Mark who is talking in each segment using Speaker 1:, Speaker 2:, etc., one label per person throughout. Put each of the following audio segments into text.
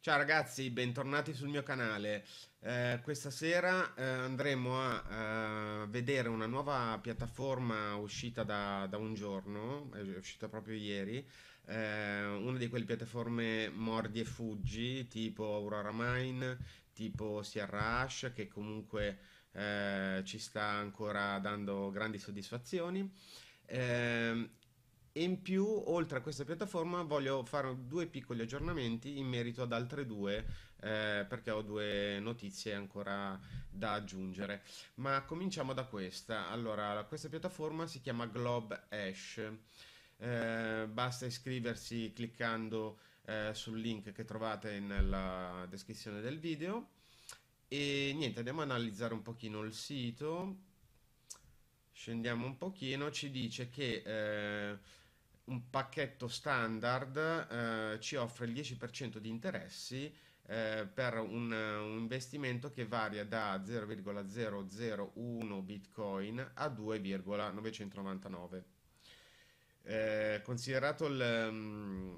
Speaker 1: Ciao ragazzi, bentornati sul mio canale. Eh, questa sera eh, andremo a eh, vedere una nuova piattaforma uscita da, da un giorno, è uscita proprio ieri, eh, una di quelle piattaforme mordi e fuggi tipo Aurora Mine, tipo Sierra Ash che comunque eh, ci sta ancora dando grandi soddisfazioni. Eh, e in più, oltre a questa piattaforma, voglio fare due piccoli aggiornamenti in merito ad altre due, eh, perché ho due notizie ancora da aggiungere. Ma cominciamo da questa. Allora, questa piattaforma si chiama Globe Ash. Eh, basta iscriversi cliccando eh, sul link che trovate nella descrizione del video. E niente, andiamo a analizzare un pochino il sito. Scendiamo un pochino, ci dice che eh, un pacchetto standard eh, ci offre il 10% di interessi eh, per un, un, investimento che varia da 0,001 bitcoin a 2,999. Eh, considerato il, mm,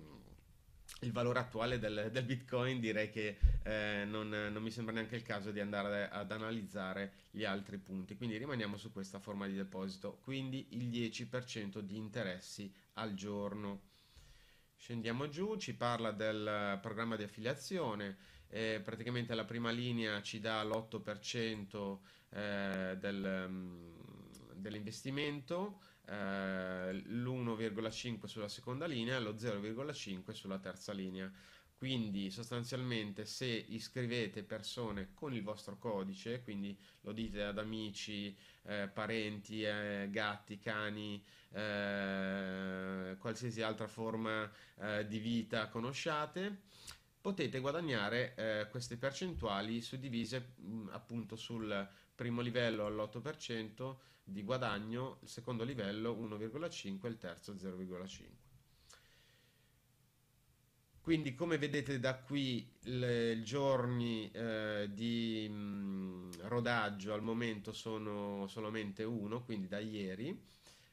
Speaker 1: il valore attuale del, del Bitcoin direi che eh, non, non, mi sembra neanche il caso di andare ad analizzare gli altri punti, quindi rimaniamo su questa forma di deposito, quindi il 10% di interessi al giorno. Scendiamo giù, ci parla del programma di affiliazione, eh, praticamente la prima linea ci dà l'8% eh, del mm, dell'investimento, eh, l'1,5 sulla seconda linea e lo 0,5 sulla terza linea. Quindi sostanzialmente se iscrivete persone con il vostro codice, quindi lo dite ad amici, eh, parenti, eh, gatti, cani, eh, qualsiasi altra forma eh, di vita conosciate, potete guadagnare eh, queste percentuali suddivise mh, appunto sul primo livello all'8% di guadagno, il secondo livello 1,5 e il terzo 0,5. Quindi come vedete da qui i giorni eh, di mh, rodaggio al momento sono solamente uno, quindi da ieri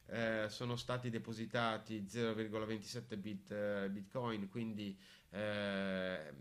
Speaker 1: eh, sono stati depositati 0,27 bit, eh, bitcoin, quindi eh,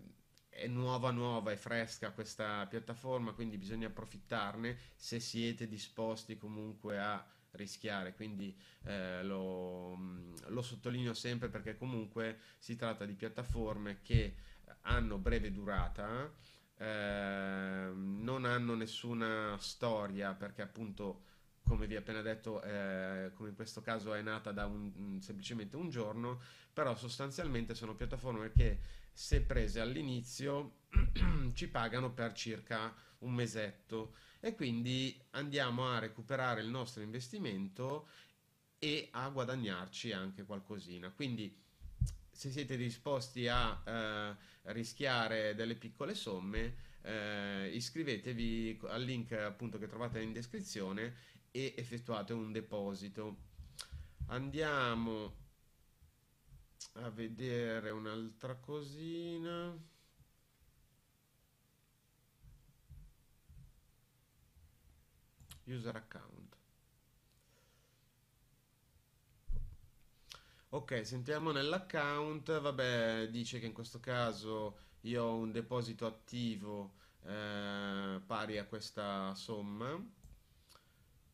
Speaker 1: è nuova nuova, è fresca questa piattaforma, quindi bisogna approfittarne se siete disposti comunque a rischiare, quindi eh, lo, mm, lo, sottolineo sempre perché comunque si tratta di piattaforme che hanno breve durata, eh, non hanno nessuna storia perché appunto come vi ho appena detto, eh, come in questo caso è nata da un, mm, semplicemente un giorno, però sostanzialmente sono piattaforme che se prese all'inizio ci pagano per circa un mesetto e quindi andiamo a recuperare il nostro investimento e a guadagnarci anche qualcosina. Quindi se siete disposti a eh, rischiare delle piccole somme, eh, iscrivetevi al link appunto che trovate in descrizione e effettuate un deposito. Andiamo a vedere un'altra cosina. User account. Ok, sentiamo nell'account, vabbè, dice che in questo caso io ho un deposito attivo eh, pari a questa somma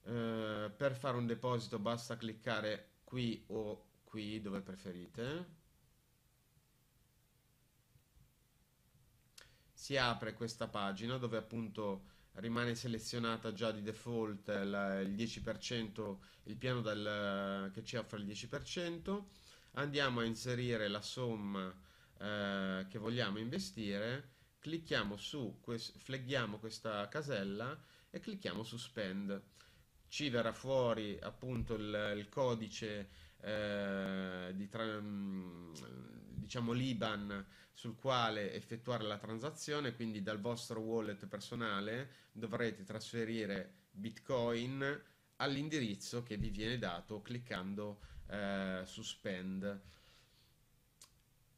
Speaker 1: eh, per fare un deposito basta cliccare qui o qui dove preferite si apre questa pagina dove appunto rimane selezionata già di default il 10% il piano del, che ci offre il 10% andiamo a inserire la somma eh, che vogliamo investire clicchiamo su quest, flegghiamo questa casella e clicchiamo su spend ci verrà fuori appunto il, il codice eh, di tra, mm, diciamo l'IBAN sul quale effettuare la transazione, quindi dal vostro wallet personale dovrete trasferire Bitcoin all'indirizzo che vi viene dato cliccando eh, su spend.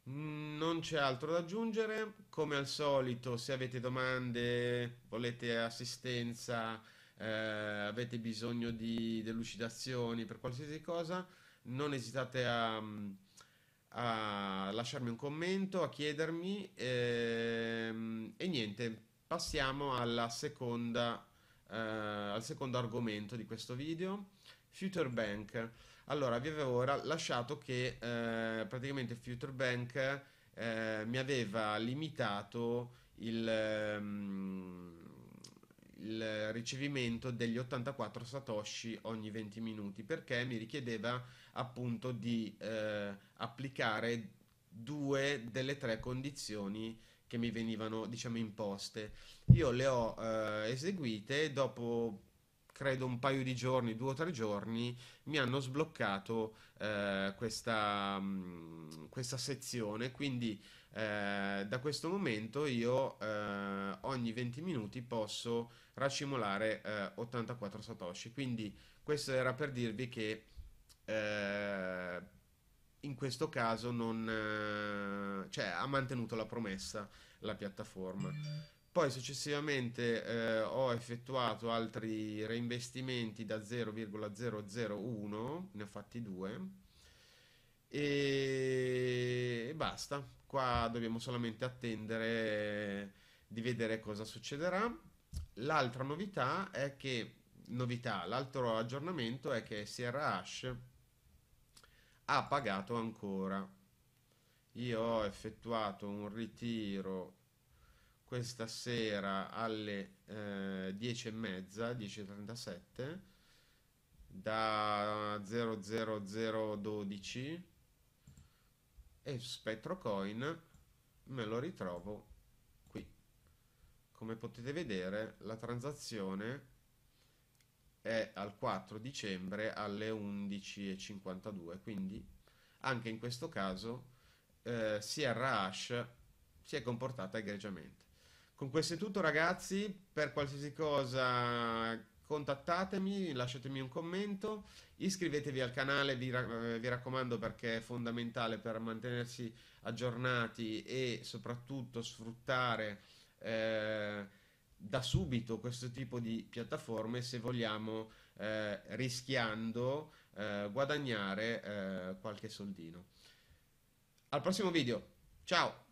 Speaker 1: Non c'è altro da aggiungere, come al solito se avete domande, volete assistenza, eh, avete bisogno di delucidazioni per qualsiasi cosa, non esitate a, a lasciarmi un commento, a chiedermi ehm, e niente, passiamo alla seconda, eh, al secondo argomento di questo video, Future Bank. Allora, vi avevo ora lasciato che eh, praticamente Future Bank eh, mi aveva limitato il... Um, il ricevimento degli 84 satoshi ogni 20 minuti perché mi richiedeva appunto di eh, applicare due delle tre condizioni che mi venivano diciamo imposte io le ho eh, eseguite dopo credo un paio di giorni, due o tre giorni, mi hanno sbloccato eh, questa, mh, mm, questa, sezione, quindi eh, da questo momento io eh, ogni 20 minuti posso racimolare 84 eh, satoshi, quindi questo era per dirvi che eh, in questo caso non, eh, cioè, ha mantenuto la promessa la piattaforma. Poi successivamente eh, ho effettuato altri reinvestimenti da 0,001, ne ho fatti due e, basta. Qua dobbiamo solamente attendere eh, di vedere cosa succederà. L'altra novità è che novità, l'altro aggiornamento è che Sierra Hash ha pagato ancora. Io ho effettuato un ritiro questa sera alle eh, 10.30, 10.37 da 00012 e SpectroCoin me lo ritrovo qui come potete vedere la transazione è al 4 dicembre alle 11.52 quindi anche in questo caso eh, Sierra Hash si è comportata egregiamente con questo è tutto ragazzi, per qualsiasi cosa contattatemi, lasciatemi un commento, iscrivetevi al canale, vi, ra- eh, vi raccomando perché è fondamentale per mantenersi aggiornati e soprattutto sfruttare eh, da subito questo tipo di piattaforme se vogliamo eh, rischiando eh, guadagnare eh, qualche soldino. Al prossimo video, ciao!